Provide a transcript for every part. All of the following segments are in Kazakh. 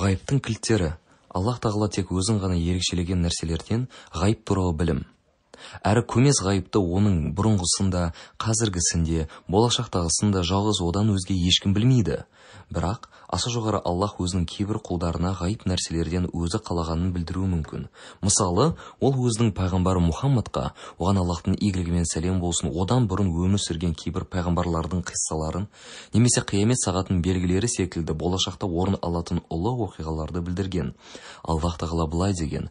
ғайыптың кілттері аллаһ тағала тек өзін ғана ерекшелеген нәрселерден ғайып туралы білім әрі көмес ғайыпты оның бұрынғысында қазіргісінде болашақтағысында жалғыз одан өзге ешкім білмейді бірақ аса жоғары аллах өзінің кейбір құлдарына ғайып нәрселерден өзі қалағанын білдіруі мүмкін мысалы ол өзінің пайғамбары мұхаммадқа оған аллаһтың игілігі мен сәлем болсын одан бұрын өмір сүрген кейбір пайғамбарлардың қиссаларын немесе қиямет сағатының белгілері секілді болашақта орын алатын ұлы оқиғаларды білдірген аллах тағала былай деген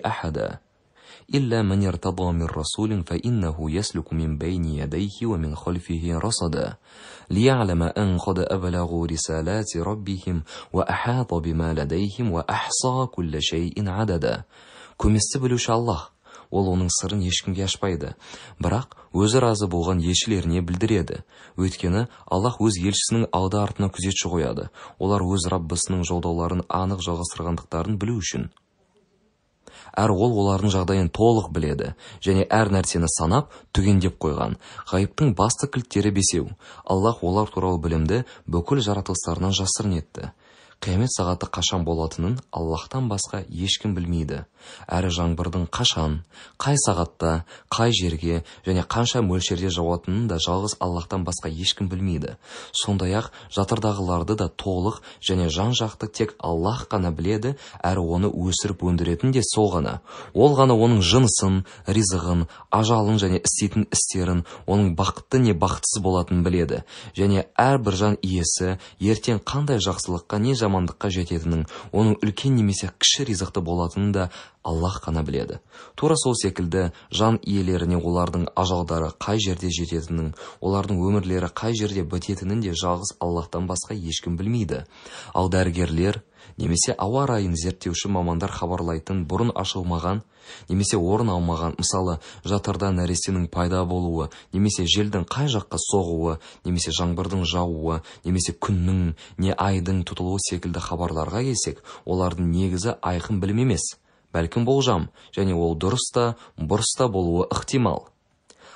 أحدا إلا من ارتضى من رسول فإنه يسلك من بين يديه ومن خلفه رصدا ليعلم أن قد أبلغوا رسالات ربهم وأحاط بما لديهم وأحصى كل شيء عددا көместі білуші الله ол оның сырын ешкімге ашпайды бірақ өзі разы болған елшілеріне білдіреді өйткені аллах өз елшісінің алды артына күзетші қояды олар өз раббысының жолдауларын анық жалғастырғандықтарын білу үшін әр ол олардың жағдайын толық біледі және әр нәрсені санап түгендеп қойған ғайыптың басты кілттері бесеу Аллах олар туралы білімді бүкіл жаратылыстарынан жасырын етті қиямет сағаты қашан болатынын аллаһтан басқа ешкім білмейді әрі жаңбырдың қашан қай сағатта қай жерге және қанша мөлшерде жауатынын да жалғыз аллаһтан басқа ешкім білмейді сондай ақ жатырдағыларды да толық және жан жақты тек аллаһ қана біледі әрі оны өсіріп өндіретін де сол ғана ол ғана оның жынысын ризығын ажалын және істейтін істерін оның бақытты не бақытсыз болатынын біледі және әрбір жан иесі ертең қандай жақсылыққа не жаман жамандыққа жететінін оның үлкен немесе кіші ризықты болатынын да аллах қана біледі тура сол секілді жан иелеріне олардың ажалдары қай жерде жететінін олардың өмірлері қай жерде бітетінін де жалғыз аллахтан басқа ешкім білмейді ал дәрігерлер немесе ауа райын зерттеуші мамандар хабарлайтын бұрын ашылмаған немесе орын алмаған мысалы жатырда нәрестенің пайда болуы немесе желдің қай жаққа соғуы немесе жаңбырдың жауы, немесе күннің не айдың тұтылуы секілді хабарларға келсек олардың негізі айқын білім емес бәлкім болжам және ол дұрыс та бұрыс та болуы ықтимал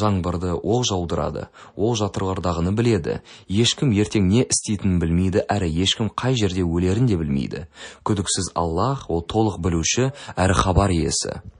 жаңбырды ол жаудырады ол жатырлардағыны біледі ешкім ертең не істейтінін білмейді әрі ешкім қай жерде өлерін де білмейді күдіксіз аллах ол толық білуші әрі хабар иесі